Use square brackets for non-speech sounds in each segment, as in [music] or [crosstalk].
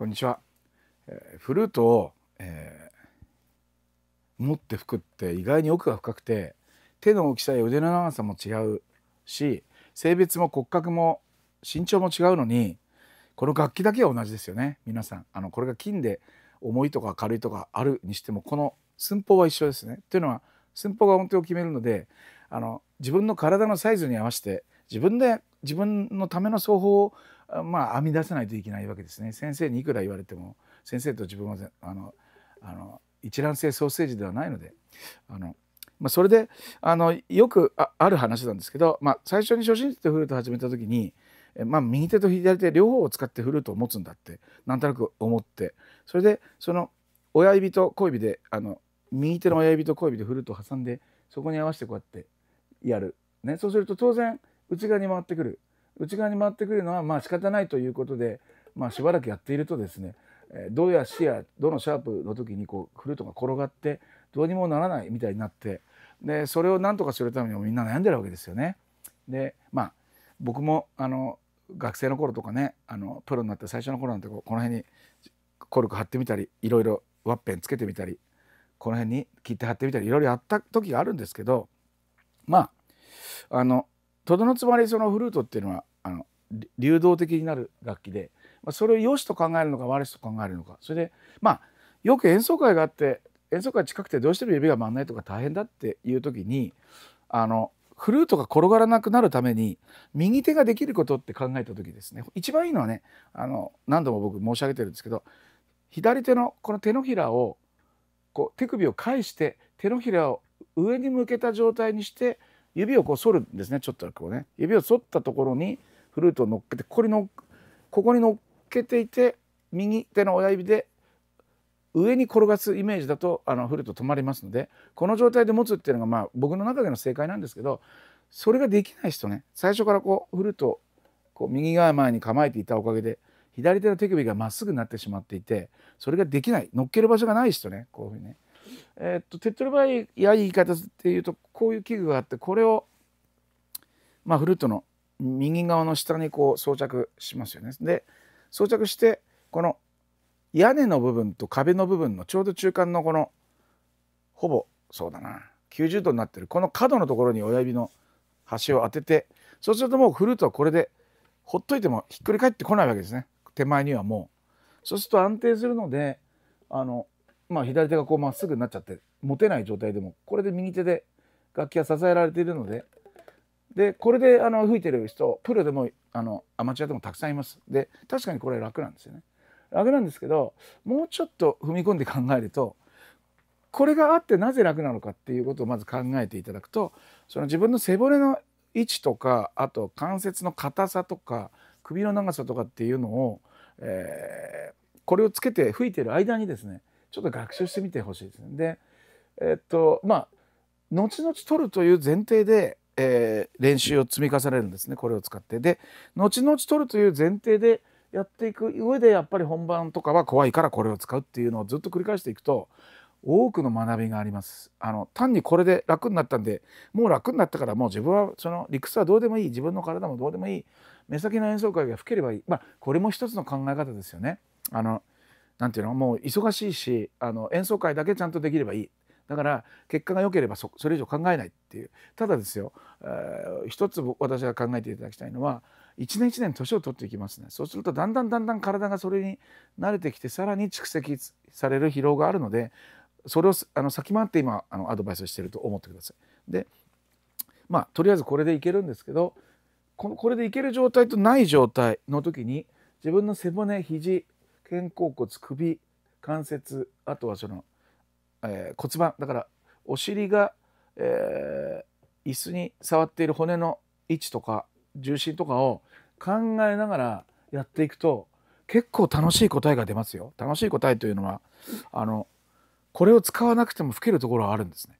こんにちは。えー、フルートを、えー、持って吹くって意外に奥が深くて手の大きさや腕の長さも違うし性別も骨格も身長も違うのにこの楽器だけは同じですよね皆さんあのこれが金で重いとか軽いとかあるにしてもこの寸法は一緒ですね。というのは寸法が音程を決めるのであの自分の体のサイズに合わせて自分で自分のための奏法をまあ、編み出さないといけないわけですね先生にいくら言われても先生と自分はあのあの一卵性ソーセージではないのであの、まあ、それであのよくある話なんですけど、まあ、最初に初心者とフルート始めた時に、まあ、右手と左手両方を使ってフルートを持つんだってなんとなく思ってそれでその親指と小指であの右手の親指と小指でフルートを挟んでそこに合わせてこうやってやる、ね、そうすると当然内側に回ってくる内側に回ってくるのはまあ仕方ないということで、まあ、しばらくやっているとですねえどうやシやどのシャープの時にこうフルートが転がってどうにもならないみたいになってでそれを何とかするためにもみんな悩んでるわけですよね。でまあ僕もあの学生の頃とかねあのプロになって最初の頃なんてこの辺にコルク貼ってみたりいろいろワッペンつけてみたりこの辺に切って貼ってみたりいろいろやった時があるんですけどまああのとどのつまりそのフルートっていうのはあの流動的になる楽器で、まあ、それを良しと考えるのか悪しと考えるのかそれでまあよく演奏会があって演奏会近くてどうしても指が回んないとか大変だっていう時にあのフルートが転がらなくなるために右手ができることって考えた時ですね一番いいのはねあの何度も僕申し上げてるんですけど左手のこの手のひらをこう手首を返して手のひらを上に向けた状態にして指をこう反るんですねちょっとこうね指を反ったところにフルートを乗っけてここにのここに乗っけていて右手の親指で上に転がすイメージだとあのフルート止まりますのでこの状態で持つっていうのがまあ僕の中での正解なんですけどそれができない人ね最初からこうフルートをこう右側前に構えていたおかげで左手の手首がまっすぐになってしまっていてそれができない乗っける場所がない人ねこういうふうにね。えー、っと手っ取り早い言い方っていうとこういう器具があってこれを、まあ、フルートの右側の下にこう装着しますよね。で装着してこの屋根の部分と壁の部分のちょうど中間のこのほぼそうだな90度になってるこの角のところに親指の端を当ててそうするともう振るとこれでほっといてもひっくり返ってこないわけですね手前にはもう。そうすると安定するのであの、まあ、左手がこうまっすぐになっちゃって持てない状態でもこれで右手で楽器は支えられているのででこれであの吹いてる人プロでもあのアマチュアでもたくさんいますで確かにこれ楽なんですよね楽なんですけどもうちょっと踏み込んで考えるとこれがあってなぜ楽なのかっていうことをまず考えていただくとその自分の背骨の位置とかあと関節の硬さとか首の長さとかっていうのを、えー、これをつけて吹いてる間にですねちょっと学習してみてほしいですね。でえー、っとまあ後々取るという前提でえー、練習を積み重ねるんですねこれを使ってで後々取るという前提でやっていく上でやっぱり本番とかは怖いからこれを使うっていうのをずっと繰り返していくと多くの学びがありますあの単にこれで楽になったんでもう楽になったからもう自分はその理屈はどうでもいい自分の体もどうでもいい目先の演奏会が吹ければいいまあこれも一つの考え方ですよね。あのなんていうのもう忙しいしあの演奏会だけちゃんとできればいいだから結果が良ければそれ以上考えないっていうただですよ、えー、一つ私が考えていただきたいのは一年一年年を取っていきますねそうするとだんだんだんだん体がそれに慣れてきてさらに蓄積される疲労があるのでそれをあの先回って今あのアドバイスしてると思ってください。でまあとりあえずこれでいけるんですけどこのこれでいける状態とない状態の時に自分の背骨肘肩甲骨首関節あとはそのえー、骨盤だからお尻が、えー、椅子に触っている骨の位置とか重心とかを考えながらやっていくと結構楽しい答えが出ますよ。楽しい答えというのはあのこれを使わなくても吹けるところはあるんですね。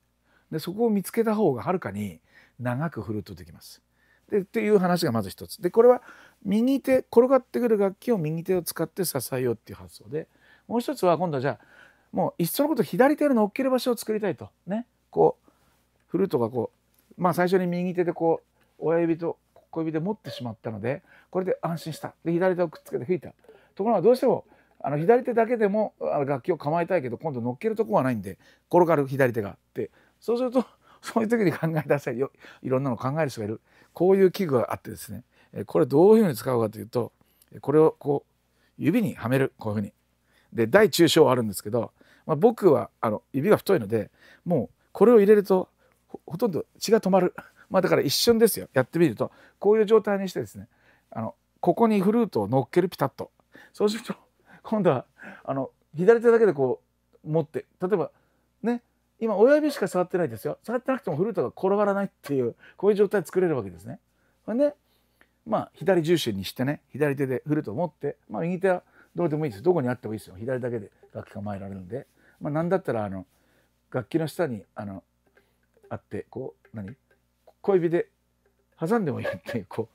でそこを見つけた方がはるかに長く振るとできます。でっていう話がまず一つ。でこれは右手転がってくる楽器を右手を使って支えようっていう発想でもう一つは今度はじゃあもういっそのこと左手の乗っける場所を作りたいとねこうフルートがこうまあ最初に右手でこう親指と小指で持ってしまったのでこれで安心したで左手をくっつけて吹いたところがどうしてもあの左手だけでも楽器を構えたいけど今度乗っけるとこはないんで転がる左手があってそうすると [laughs] そういう時に考え出せるよいろんなの考える人がいるこういう器具があってですねこれどういうふうに使うかというとこれをこう指にはめるこういうふうに。で大中小あるんですけどまあ、僕はあの指が太いのでもうこれを入れるとほとんど血が止まる、[laughs] まあ、だから一瞬ですよやってみるとこういう状態にしてですねあのここにフルートを乗っけるピタッとそうすると [laughs] 今度はあの左手だけでこう持って例えばね今親指しか触ってないですよ触ってなくてもフルートが転がらないっていうこういう状態作れるわけですね。ほんでまあ左重心にしてね左手でフルートを持って、まあ、右手はどうでもいいですどこにあってもいいですよ左だけで楽器構えられるんで。まあ、何だったらあの楽器の下にあのあってこう何小指で挟んでもいいっていうこ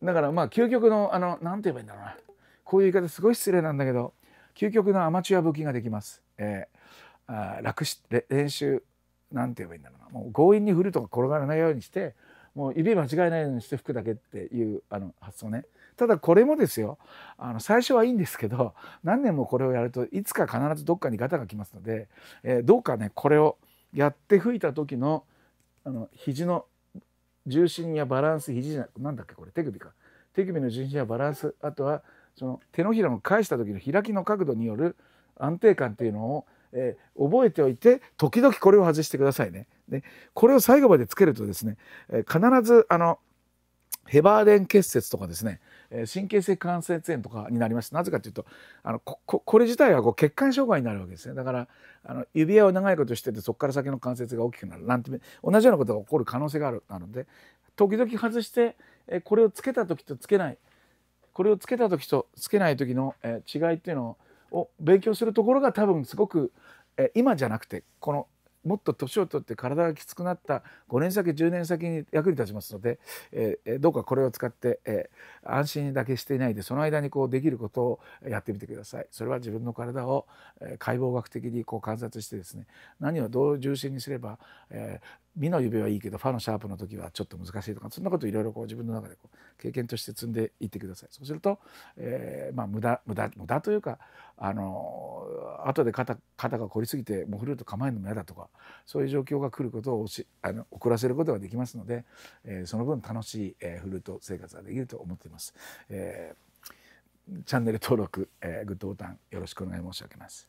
うだからまあ究極のあの何て言えばいいんだろうなこういう言い方すごい失礼なんだけど究極のアマチュア武器ができます。えー、あ楽し練習なんて言えばいいんだろうなもう強引に振るとか転がらないようにしてもう指間違えないようにして吹くだけっていうあの発想ね。ただこれもですよあの最初はいいんですけど何年もこれをやるといつか必ずどっかにガタがきますので、えー、どうかねこれをやって吹いた時のあの肘の重心やバランス肘じゃなんだっけこれ手首か手首の重心やバランスあとはその手のひらの返した時の開きの角度による安定感っていうのを、えー、覚えておいて時々これを外してくださいね。でこれを最後までつけるとですね、えー、必ずあのヘバーレン結節とかですね神経性関節炎とかになります。なぜかというとあのこれ自体はこう血管障害になるわけですね。だからあの指輪を長いことしててそこから先の関節が大きくなるなんて同じようなことが起こる可能性があるので時々外してこれをつけた時とつけないこれをつけた時とつけない時の違いっていうのを勉強するところが多分すごく今じゃなくてこのもっと年を取って体がきつくなった5年先10年先に役に立ちますので、えー、どうかこれを使って、えー、安心だけしていないでその間にこうできることをやってみてください。それは自分の体を、えー、解剖学的にこう観察してですね何をどう重心にすれば、えー、美の指はいいけどファのシャープの時はちょっと難しいとかそんなこといろいろこう自分の中でこう経験として積んでいってください。そうすると、えー、まあ無駄無駄無駄というかあの後で肩肩が凝りすぎてもうフルート構えるのも嫌だとかそういう状況が来ることをしあの遅らせることができますので、えー、その分楽しい、えー、フルート生活ができると思っています。えー、チャンネル登録、えー、グッドボタンよろしくお願い申し上げます。